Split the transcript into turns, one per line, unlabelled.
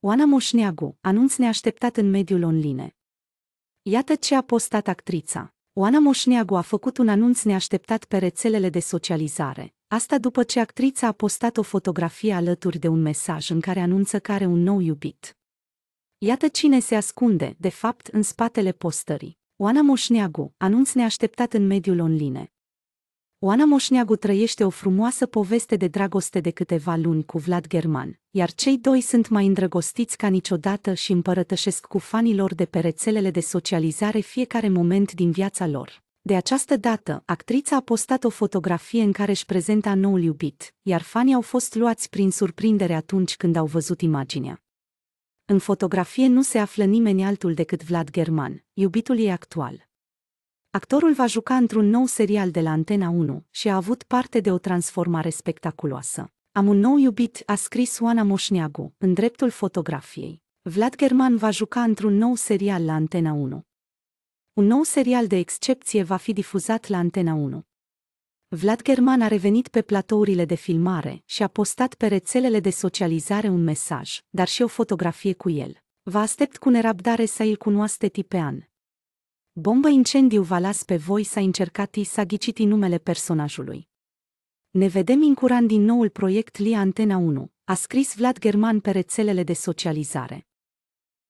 Oana Moșneagu, anunț neașteptat în mediul online. Iată ce a postat actrița. Oana Moșneagu a făcut un anunț neașteptat pe rețelele de socializare. Asta după ce actrița a postat o fotografie alături de un mesaj în care anunță că are un nou iubit. Iată cine se ascunde, de fapt, în spatele postării. Oana Moșneagu, anunț neașteptat în mediul online. Oana Moșneagu trăiește o frumoasă poveste de dragoste de câteva luni cu Vlad German, iar cei doi sunt mai îndrăgostiți ca niciodată și împărătășesc cu fanilor de pe rețelele de socializare fiecare moment din viața lor. De această dată, actrița a postat o fotografie în care își prezenta noul iubit, iar fanii au fost luați prin surprindere atunci când au văzut imaginea. În fotografie nu se află nimeni altul decât Vlad German, iubitul ei actual. Actorul va juca într-un nou serial de la Antena 1 și a avut parte de o transformare spectaculoasă. Am un nou iubit, a scris Oana Moșneagu, în dreptul fotografiei. Vlad German va juca într-un nou serial la Antena 1. Un nou serial de excepție va fi difuzat la Antena 1. Vlad German a revenit pe platourile de filmare și a postat pe rețelele de socializare un mesaj, dar și o fotografie cu el. Vă aștept cu nerabdare să îl cunoaște Tipean. Bombă incendiu va las pe voi s-a încercat i s-a ghicit numele personajului. Ne vedem în curând din noul proiect Lia Antena 1, a scris Vlad German pe rețelele de socializare.